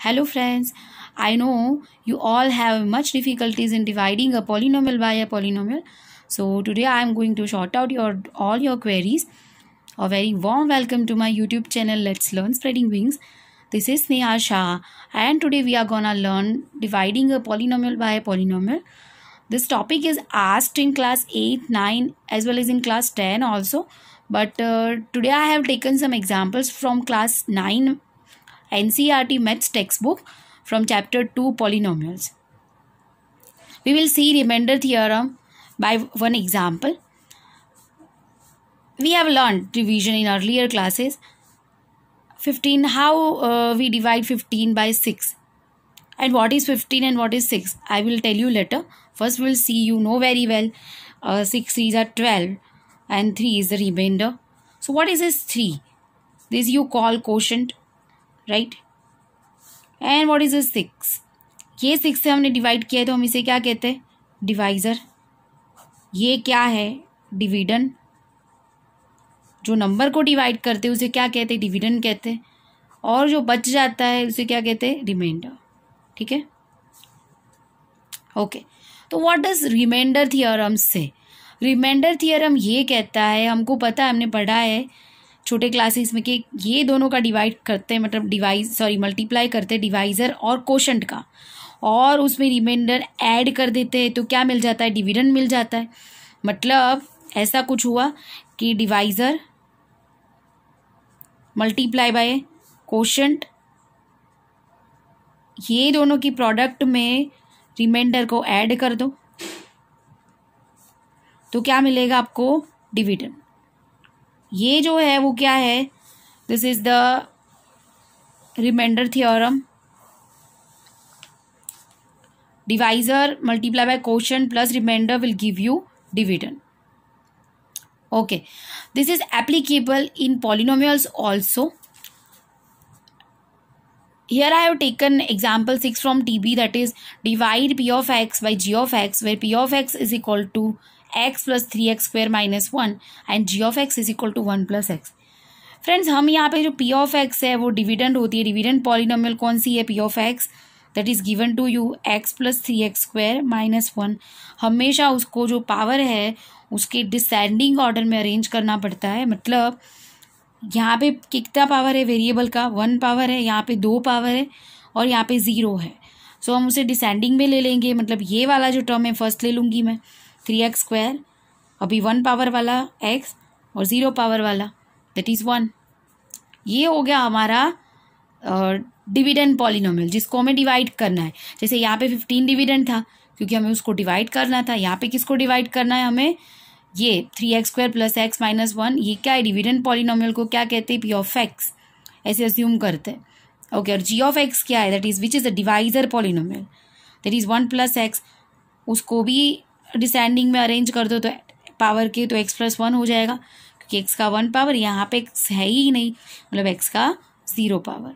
Hello friends, I know you all have much difficulties in dividing a polynomial by a polynomial. So today I am going to sort out your all your queries. A very warm welcome to my YouTube channel Let's Learn Spreading Wings. This is Sneha Shah and today we are gonna learn dividing a polynomial by a polynomial. This topic is asked in class 8, 9 as well as in class 10 also. But uh, today I have taken some examples from class 9 NCRT Maths textbook from chapter 2 polynomials. We will see remainder theorem by one example. We have learned division in earlier classes. 15 how uh, we divide 15 by 6 and what is 15 and what is 6 I will tell you later. First we will see you know very well uh, 6 is are 12 and 3 is the remainder. So what is this 3? This you call quotient right and what is a six ये six से हमने divide किया है तो हम इसे क्या कहते हैं डिवाइज़र ये क्या है डिविडन जो नंबर को डिवाइड करते हैं उसे क्या कहते हैं डिविडन कहते हैं और जो बच जाता है उसे क्या कहते हैं रिमाइंडर ठीक है ओके तो व्हाट डज रिमाइंडर थियोरम से रिमाइंडर थियोरम ये कहता है हमको पता है हमने पढ़ा है छोटे क्लासेस में कि ये दोनों का डिवाइड करते हैं मतलब डिवाइज सॉरी मल्टीप्लाई करते हैं डिवाइज़र और कोशंट का और उसमें रिमाइंडर ऐड कर देते हैं तो क्या मिल जाता है डिविडेंड मिल जाता है मतलब ऐसा कुछ हुआ कि डिवाइज़र मल्टीप्लाई बाय कोशंट ये दोनों की प्रोडक्ट में रिमाइंडर को ऐड कर दो तो क्या मिलेगा आपको डिविडेंड ये जो है वो क्या है this is the remainder theorem divisor multiply by question plus remainder will give you dividend okay this is applicable in polynomials also here I have taken example six from TB that is divide P of X by G of X where P of x is equal to X plus three X square minus one and G of x is equal to one plus X friends हम यहाँ पे जो P of x है वो dividend होती है dividend polynomial कौन सी है P of x that is given to you X plus three X square minus one हमेशा उसको जो पावर है उसके डिसेंडिंग ऑर्डर में अरेंज करना पड़ता है मतलब यहाँ पे कितना पावर है वेरिएबल का वन पावर है यहाँ पे दो पावर है और यहाँ पे ज़ीरो है सो so, हम उसे डिसेंडिंग में ले लेंगे मतलब ये वाला जो टर्म है फर्स्ट ले लूँगी मैं थ्री एक्स स्क्वायर अभी वन पावर वाला एक्स और ज़ीरो पावर वाला दैट इज़ वन ये हो गया हमारा डिविडेंड पॉलिनोमियल जिसको हमें डिवाइड करना है जैसे यहाँ पे फिफ्टीन डिविडेंड था क्योंकि हमें उसको डिवाइड करना था यहाँ पे किसको डिवाइड करना है हमें ये three x square plus x minus one ये क्या है डिविडेंड पॉलिनोमियल को क्या कहते हैं पी ऑफ एक्स ऐसे अज्यूम करते हैं ओके okay, और जी ऑफ एक्स क्या है that is which is a divisor polynomial that is one plus X उसको भी डिसेंडिंग में अरेंज कर दो तो पावर के तो एक्स प्लस वन हो जाएगा क्योंकि एक्स का वन पावर यहाँ पे एक्स है ही नहीं मतलब एक्स का zero power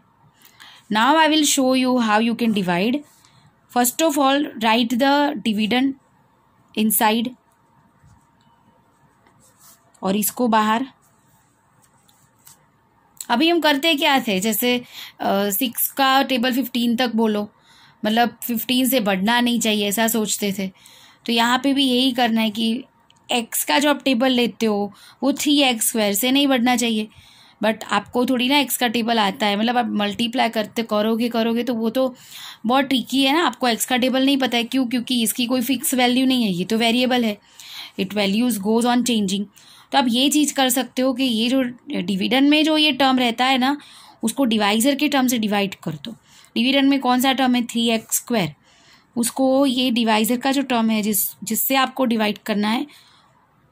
now I will show you how you can divide first of all write the inside और इसको बाहर अभी हम करते क्या थे जैसे सिक्स का टेबल फिफ्टीन तक बोलो मतलब फिफ्टीन से बढ़ना नहीं चाहिए ऐसा सोचते थे तो यहाँ पे भी यही करना है कि एक्स का जो आप टेबल लेते हो वो थ्री एक्स स्क्वायर से नहीं बढ़ना चाहिए बट आपको थोड़ी ना एक्स का टेबल आता है मतलब आप मल्टीप्लाई करते करोगे करोगे तो वो तो बहुत ट्रिकी है ना आपको एक्स का टेबल नहीं पता है क्यों क्योंकि इसकी कोई फिक्स वैल्यू नहीं है ये तो वेरिएबल है it values goes on changing तो आप ये चीज़ कर सकते हो कि ये जो डिविडन में जो ये टर्म रहता है ना उसको डिवाइज़र के टर्म से डिवाइड कर दो डिविडन में कौन सा टर्म है थ्री एक्स स्क्वायर उसको ये डिवाइजर का जो टर्म है जिस जिससे आपको डिवाइड करना है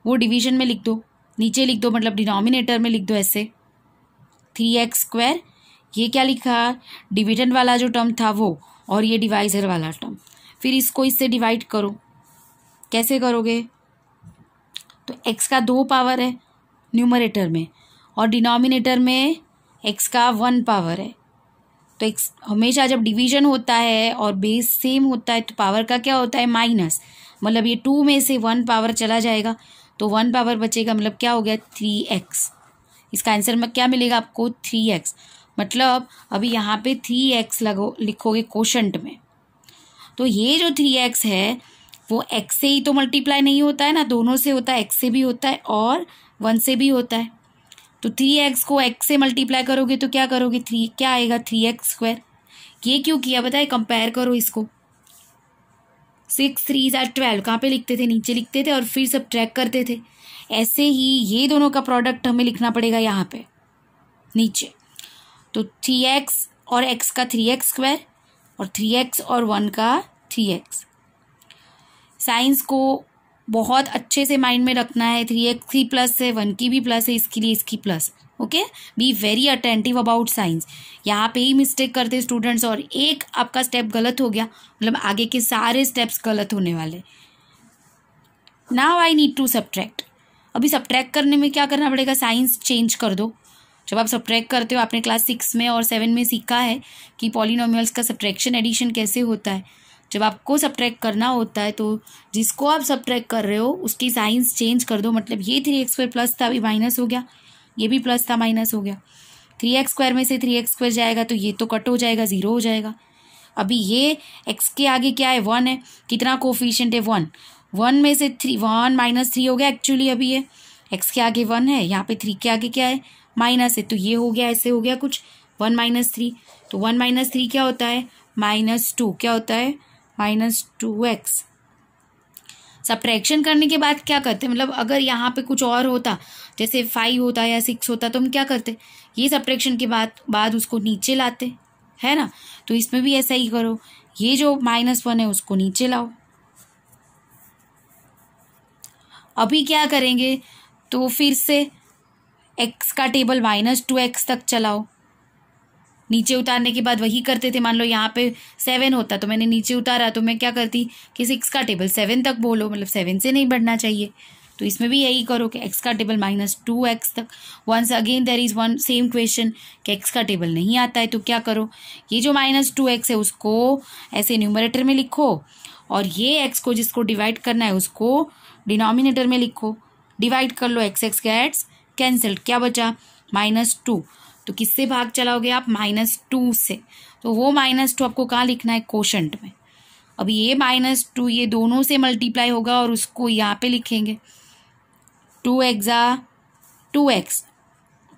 वो डिवीजन में लिख दो नीचे लिख दो मतलब डिनोमिनेटर में लिख दो ऐसे थ्री एक्स स्क्वायर ये क्या लिखा डिविडेंड वाला जो टर्म था वो और ये डिवाइजर वाला टर्म फिर इसको इससे डिवाइड करो कैसे करोगे तो एक्स का दो पावर है न्यूमरेटर में और डिनोमिनेटर में एक्स का वन पावर है तो एक हमेशा जब डिवीजन होता है और बेस सेम होता है तो पावर का क्या होता है माइनस मतलब ये टू में से वन पावर चला जाएगा तो वन पावर बचेगा मतलब क्या हो गया थ्री एक्स इसका आंसर में क्या मिलेगा आपको थ्री एक्स मतलब अभी यहाँ पे थ्री एक्स लगो लिखोगे कोशंट में तो ये जो थ्री एक्स है वो एक्स से ही तो मल्टीप्लाई नहीं होता है ना दोनों से होता है एक्स से भी होता है और वन से भी होता है तो थ्री एक्स को एक्स से मल्टीप्लाई करोगे तो क्या करोगे थ्री क्या आएगा थ्री एक्स स्क्वायर ये क्यों किया बताए कंपेयर करो इसको सिक्स थ्री या ट्वेल्व कहाँ पे लिखते थे नीचे लिखते थे और फिर सब ट्रैक करते थे ऐसे ही ये दोनों का प्रोडक्ट हमें लिखना पड़ेगा यहाँ पे नीचे तो थ्री एक्स और एक्स का थ्री एक्स स्क्वायर और थ्री एक्स और वन का थ्री एक्स साइंस को बहुत अच्छे से माइंड में रखना है थ्री एक्स की प्लस है वन की भी प्लस है इसके लिए इसकी plus okay be very attentive about signs यहाँ पे ही मिस्टेक करते स्टूडेंट्स और एक आपका स्टेप गलत हो गया मतलब आगे के सारे स्टेप्स गलत होने वाले now I need to subtract अभी सब्ट्रैक्ट करने में क्या करना पड़ेगा साइंस चेंज कर दो जब आप सब्ट्रैक्ट करते हो आपने क्लास सिक्स में और सेवन में सीखा है कि पॉलिनोमियल्स का सब्ट्रैक्शन एडिशन कैसे होता है जब आपको सब्ट्रैक्ट करना होता है तो जिसको आप सब्ट्रैक्ट कर रहे हो उसकी साइंस चेंज कर दो मतलब ये थ्री एक्स स्क्वायर प्लस था अभी माइनस हो गया ये भी प्लस था माइनस हो गया थ्री एक्स स्क्वायर में से थ्री एक्स स्क्वायर जाएगा तो ये तो कट हो जाएगा ज़ीरो हो जाएगा अभी ये एक्स के आगे क्या है वन है कितना कोफिशियंट है वन वन में से थ्री वन माइनस थ्री हो गया एक्चुअली अभी ये एक्स के आगे वन है यहाँ पे थ्री के आगे क्या है माइनस है तो ये हो गया ऐसे हो गया कुछ वन माइनस थ्री तो वन माइनस थ्री क्या होता है माइनस टू क्या होता है माइनस टू एक्स सप्रैक्शन करने के बाद क्या करते मतलब अगर यहाँ पे कुछ और होता जैसे फाइव होता या सिक्स होता तो हम क्या करते ये सप्रैक्शन के बाद बाद उसको नीचे लाते है ना तो इसमें भी ऐसा ही करो ये जो माइनस वन है उसको नीचे लाओ अभी क्या करेंगे तो फिर से एक्स का टेबल माइनस टू एक्स तक चलाओ नीचे उतारने के बाद वही करते थे मान लो यहाँ पे सेवन होता तो मैंने नीचे उतारा तो मैं क्या करती कि सिक्स का टेबल सेवन तक बोलो मतलब सेवन से नहीं बढ़ना चाहिए तो इसमें भी यही करो कि एक्स का टेबल माइनस टू एक्स तक once again there is one same question कि एक्स का टेबल नहीं आता है तो क्या करो ये जो माइनस टू एक्स है उसको ऐसे न्यूमरेटर में लिखो और ये एक्स को जिसको डिवाइड करना है उसको डिनोमिनेटर में लिखो डिवाइड कर लो एक्स एक्स गैट्स कैंसल्ड क्या बचा माइनस टू तो किससे भाग चलाओगे आप माइनस टू से तो वो माइनस टू आपको कहाँ लिखना है कोशंट में अब ये माइनस टू ये दोनों से मल्टीप्लाई होगा और उसको यहाँ पे लिखेंगे two X two X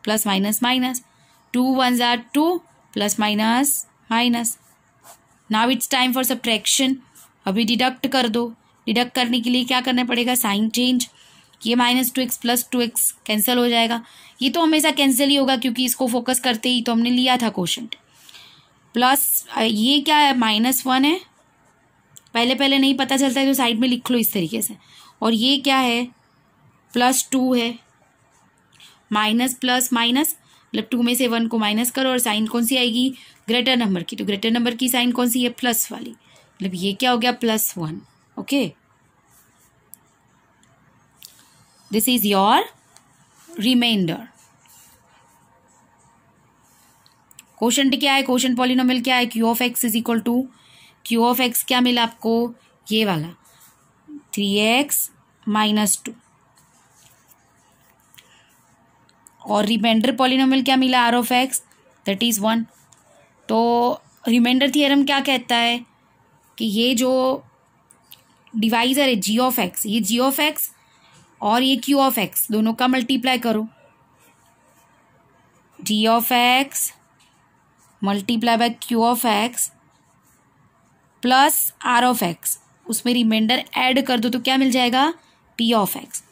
plus minus minus two one X two plus minus minus now it's time for subtraction अभी डिडक्ट कर दो डिडक्ट करने के लिए क्या करना पड़ेगा साइन चेंज ये minus two X plus two X cancel हो जाएगा ये तो हमेशा कैंसिल ही होगा क्योंकि इसको फोकस करते ही तो हमने लिया था क्वेश्चन प्लस ये क्या है माइनस वन है पहले पहले नहीं पता चलता है तो साइड में लिख लो इस तरीके से और ये क्या है प्लस टू है माइनस प्लस माइनस मतलब टू में से वन को माइनस करो और साइन कौन सी आएगी ग्रेटर नंबर की तो ग्रेटर नंबर की साइन कौन सी है प्लस वाली मतलब ये क्या हो गया plus one okay This is your reminder question क्या है क्वेश्चन पॉलिनोमियल क्या है q of x is equal to q of x क्या मिला आपको ये वाला थ्री एक्स माइनस टू और रिमाइंडर पॉलिनोमियल क्या मिला r of x that is one तो रिमाइंडर थियरम क्या कहता है कि ये जो डिवाइज़र है जी ऑफ एक्स ये जी ऑफ एक्स और ये क्यू ऑफ एक्स दोनों का मल्टीप्लाई करो d of x multiply by q of x plus r of x उसमें रिमाइंडर ऐड कर दो तो क्या मिल जाएगा पी ऑफ एक्स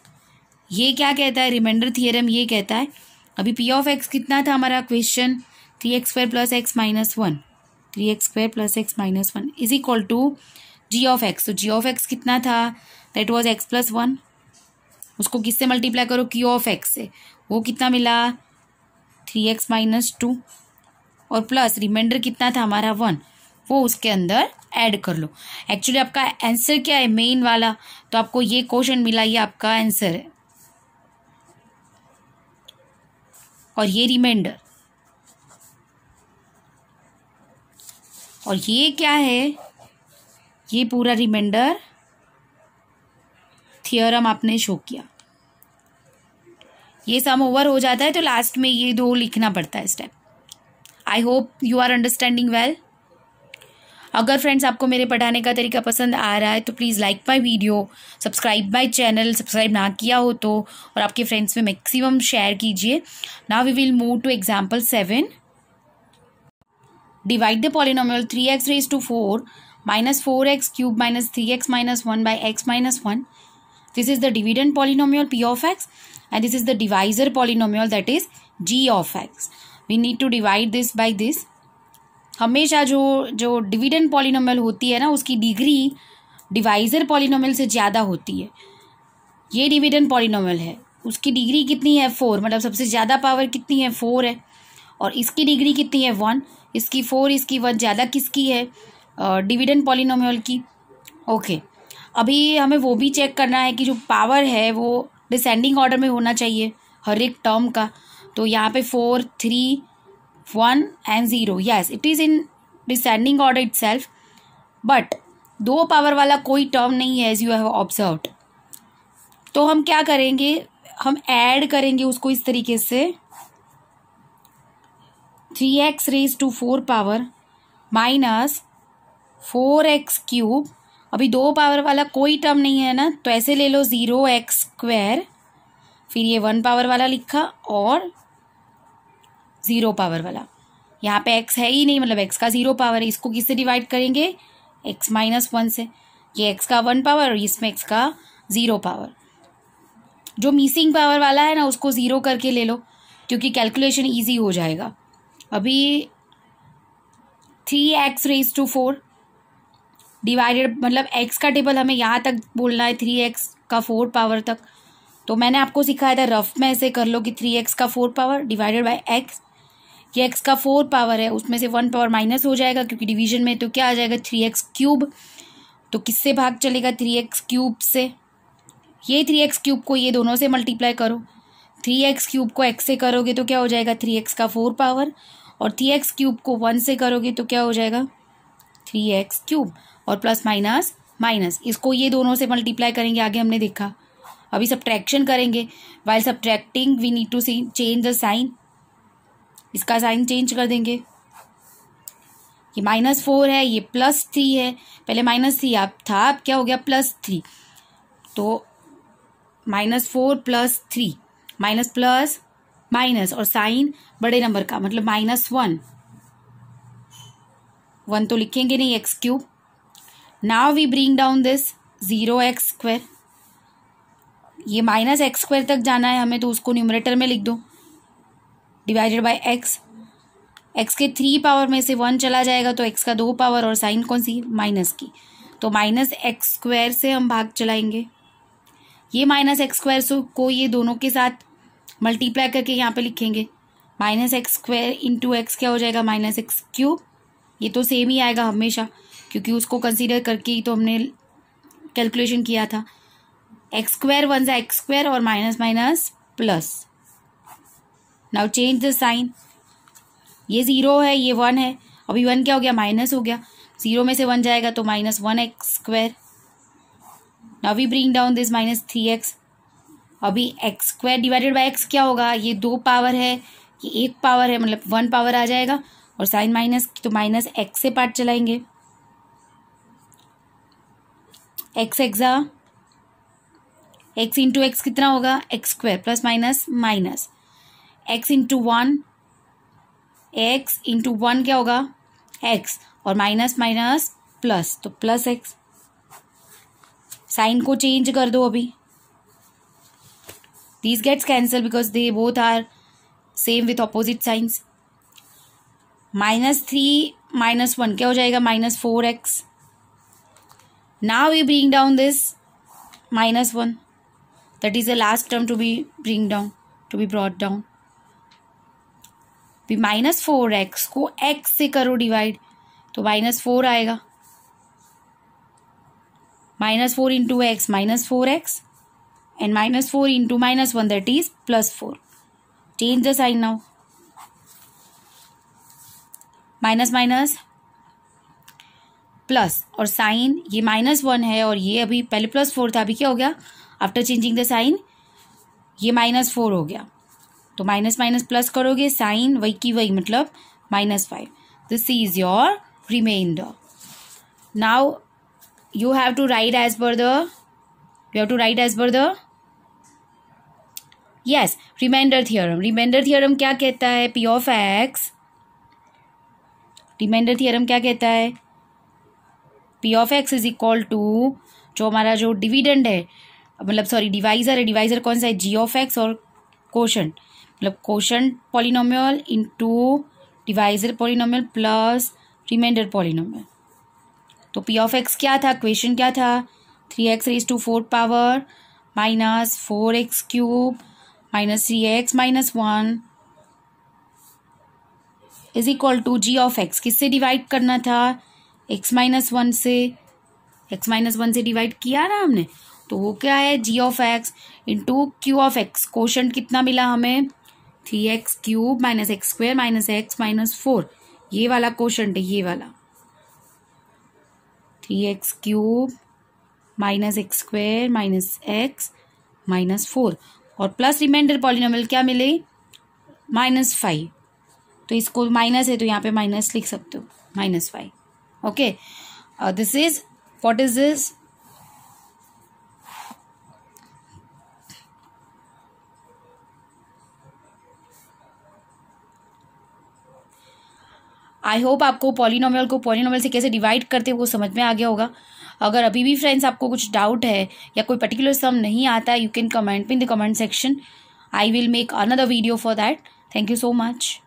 ये क्या कहता है रिमाइंडर थियरम ये कहता है अभी पी ऑफ एक्स कितना था हमारा question three x square plus x minus one three x square plus x minus one is equal to g of x तो जी ऑफ एक्स कितना था that was x plus one उसको किससे multiply करो Q of x से वो कितना मिला थ्री एक्स माइनस टू और प्लस रिमाइंडर कितना था हमारा वन वो उसके अंदर ऐड कर लो एक्चुअली आपका आंसर क्या है मेन वाला तो आपको ये क्वेश्चन मिला ये आपका आंसर है और ये रिमाइंडर और ये क्या है ये पूरा रिमाइंडर थियोरम आपने शो किया ये सम ओवर हो जाता है तो लास्ट में ये दो लिखना पड़ता है step I hope you are understanding well अगर फ्रेंड्स आपको मेरे पढ़ाने का तरीका पसंद आ रहा है तो please like my video subscribe my channel subscribe ना किया हो तो और आपके फ्रेंड्स में मैक्सिमम शेयर कीजिए now we will move to example seven divide the polynomial three x raise to four minus four x cube minus three x minus one by x minus one This is the dividend polynomial p of x and this is the divisor polynomial that is g of x. We need to divide this by this. हमेशा जो जो dividend polynomial होती है ना उसकी degree divisor polynomial से ज़्यादा होती है ये डिविडेंड पॉलिनोमियल है उसकी डिग्री कितनी है फोर मतलब सबसे ज़्यादा पावर कितनी है फोर है और इसकी डिग्री कितनी है वन इसकी फोर इसकी वन ज़्यादा किसकी है डिविडेंड पॉलिनोमियल की ओके okay. अभी हमें वो भी चेक करना है कि जो पावर है वो डिसेंडिंग ऑर्डर में होना चाहिए हर एक टर्म का तो यहाँ पे four three one and zero yes it is in descending order it but दो पावर वाला कोई टर्म नहीं है एज यू हैव ऑब्जर्व तो हम क्या करेंगे हम ऐड करेंगे उसको इस तरीके से three x raise to four power minus four x cube अभी दो पावर वाला कोई टर्म नहीं है ना तो ऐसे ले लो ज़ीरो एक्स स्क्वायर फिर ये वन पावर वाला लिखा और ज़ीरो पावर वाला यहाँ पे एक्स है ही नहीं मतलब एक्स का ज़ीरो पावर है इसको किससे डिवाइड करेंगे एक्स माइनस वन से ये एक्स का वन पावर और इसमें एक्स का ज़ीरो पावर जो मिसिंग पावर वाला है ना उसको ज़ीरो करके ले लो क्योंकि कैलकुलेशन ईजी हो जाएगा अभी three x raise to four divided मतलब एक्स का टेबल हमें यहाँ तक बोलना है थ्री एक्स का फोर पावर तक तो मैंने आपको सिखाया था रफ में ऐसे कर लो कि थ्री एक्स का four power divided by x कि एक्स का फोर पावर है उसमें से वन पावर माइनस हो जाएगा क्योंकि डिवीजन में तो क्या आ जाएगा थ्री एक्स क्यूब तो किससे भाग चलेगा थ्री एक्स क्यूब से ये थ्री एक्स क्यूब को ये दोनों से मल्टीप्लाई करो थ्री एक्स क्यूब को एक्स से करोगे तो क्या हो जाएगा थ्री एक्स का फोर पावर और थ्री एक्स क्यूब को वन से करोगे तो क्या हो जाएगा थ्री एक्स क्यूब और प्लस माइनस माइनस इसको ये दोनों से मल्टीप्लाई करेंगे आगे हमने देखा अभी सब्ट्रैक्शन करेंगे while subtracting we need to see change the sign इसका साइन चेंज कर देंगे ये माइनस फोर है ये प्लस थ्री है पहले माइनस थ्री आप था अब क्या हो गया प्लस थ्री तो minus four plus three minus plus minus और साइन बड़े नंबर का मतलब माइनस वन वन तो लिखेंगे नहीं x cube now we bring down this zero x square ये माइनस एक्स स्क्वायर तक जाना है हमें तो उसको न्यूमरेटर में लिख दो डिवाइडेड बाय एक्स एक्स के थ्री पावर में से वन चला जाएगा तो एक्स का दो पावर और साइन कौन सी माइनस की तो माइनस एक्स स्क्वायर से हम भाग चलाएंगे ये माइनस एक्स स्क्वायर से को ये दोनों के साथ मल्टीप्लाई करके यहाँ पे लिखेंगे minus x square into x क्या हो जाएगा माइनस एक्स क्यूब ये तो सेम ही आएगा हमेशा क्योंकि उसको कंसीडर करके ही तो हमने कैलकुलेशन किया था एक्स स्क्वायर वन सा एक्स स्क्वायर और minus minus plus now change the sign ये ज़ीरो है ये वन है अभी वन क्या हो गया माइनस हो गया ज़ीरो में से वन जाएगा तो minus one x square now we bring down this minus three x अभी x square divided by x क्या होगा ये दो पावर है ये एक पावर है मतलब वन पावर आ जाएगा और साइन माइनस तो माइनस एक्स से पार्ट चलाएंगे एक्स एक्सा एक्स इंटू एक्स कितना होगा x square plus minus minus x into one x into one क्या होगा एक्स और माइनस माइनस प्लस तो प्लस एक्स साइन को चेंज कर दो अभी this gets cancel because they both are same with opposite signs minus three minus one क्या हो जाएगा minus four x now we bring down this minus 1 that is the last term to be bring down to be brought down we minus 4x ko x se karo divide to minus 4 aayega minus 4 into x minus 4x and minus 4 into minus 1 that is plus 4 change the sign now minus minus plus और sign ये minus one है और ये अभी पहले plus four था अभी क्या हो गया आफ्टर चेंजिंग द साइन ये माइनस फोर हो गया तो माइनस माइनस प्लस करोगे साइन वही की वही मतलब minus five this is your reminder now you have to write as per the you have to write as per the yes reminder theorem reminder theorem क्या कहता है P of x reminder theorem क्या कहता है P of x is equal to जो हमारा जो dividend है मतलब सॉरी डिवाइजर है डिवाइजर कौन सा है जी ऑफ एक्स और क्वेश्चन मतलब question polynomial to divisor polynomial plus reminder polynomial तो पी ऑफ एक्स क्या था क्वेश्चन क्या था three x raise to four power minus four x cube minus three x minus one is equal to g of x किससे divide करना था x minus one से x minus one से divide किया ना हमने तो वो क्या है g of x into q of x question कितना मिला हमें three x cube minus x square minus x minus four ये वाला क्वेश्चन है ये वाला three x cube minus x square minus x minus four और प्लस रिमाइंडर पॉलिनोमियल क्या मिले माइनस फाइव तो इसको माइनस है तो यहाँ पे माइनस लिख सकते हो minus five okay uh, this is what is this I hope आपको पॉलिनोमियल को पॉलिनोमियल से कैसे डिवाइड करते हैं वो समझ में आ गया होगा अगर अभी भी फ्रेंड्स आपको कुछ डाउट है या कोई पर्टिकुलर सम नहीं आता you can comment in the comment section I will make another video for that thank you so much